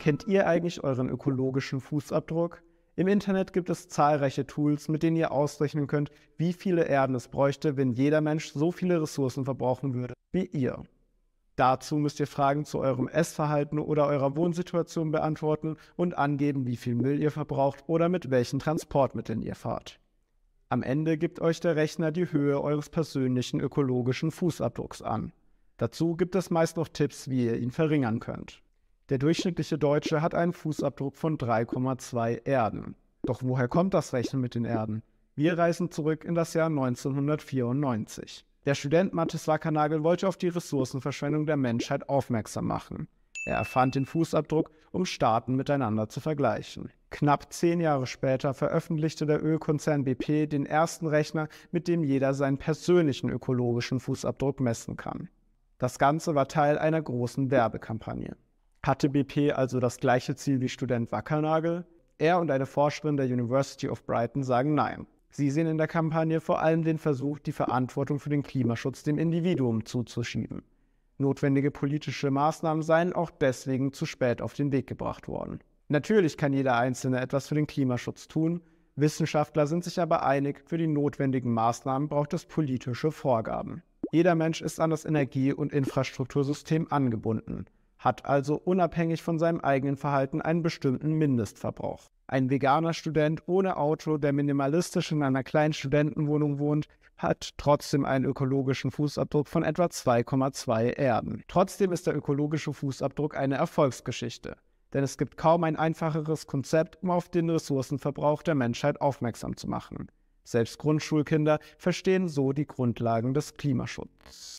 Kennt ihr eigentlich euren ökologischen Fußabdruck? Im Internet gibt es zahlreiche Tools, mit denen ihr ausrechnen könnt, wie viele Erden es bräuchte, wenn jeder Mensch so viele Ressourcen verbrauchen würde wie ihr. Dazu müsst ihr Fragen zu eurem Essverhalten oder eurer Wohnsituation beantworten und angeben, wie viel Müll ihr verbraucht oder mit welchen Transportmitteln ihr fahrt. Am Ende gibt euch der Rechner die Höhe eures persönlichen ökologischen Fußabdrucks an. Dazu gibt es meist noch Tipps, wie ihr ihn verringern könnt. Der durchschnittliche Deutsche hat einen Fußabdruck von 3,2 Erden. Doch woher kommt das Rechnen mit den Erden? Wir reisen zurück in das Jahr 1994. Der Student Mathis Wackernagel wollte auf die Ressourcenverschwendung der Menschheit aufmerksam machen. Er erfand den Fußabdruck, um Staaten miteinander zu vergleichen. Knapp zehn Jahre später veröffentlichte der Ölkonzern BP den ersten Rechner, mit dem jeder seinen persönlichen ökologischen Fußabdruck messen kann. Das Ganze war Teil einer großen Werbekampagne hatte BP also das gleiche Ziel wie Student Wackernagel. Er und eine Forscherin der University of Brighton sagen Nein. Sie sehen in der Kampagne vor allem den Versuch, die Verantwortung für den Klimaschutz dem Individuum zuzuschieben. Notwendige politische Maßnahmen seien auch deswegen zu spät auf den Weg gebracht worden. Natürlich kann jeder Einzelne etwas für den Klimaschutz tun, Wissenschaftler sind sich aber einig, für die notwendigen Maßnahmen braucht es politische Vorgaben. Jeder Mensch ist an das Energie- und Infrastruktursystem angebunden hat also unabhängig von seinem eigenen Verhalten einen bestimmten Mindestverbrauch. Ein veganer Student ohne Auto, der minimalistisch in einer kleinen Studentenwohnung wohnt, hat trotzdem einen ökologischen Fußabdruck von etwa 2,2 Erden. Trotzdem ist der ökologische Fußabdruck eine Erfolgsgeschichte, denn es gibt kaum ein einfacheres Konzept, um auf den Ressourcenverbrauch der Menschheit aufmerksam zu machen. Selbst Grundschulkinder verstehen so die Grundlagen des Klimaschutzes.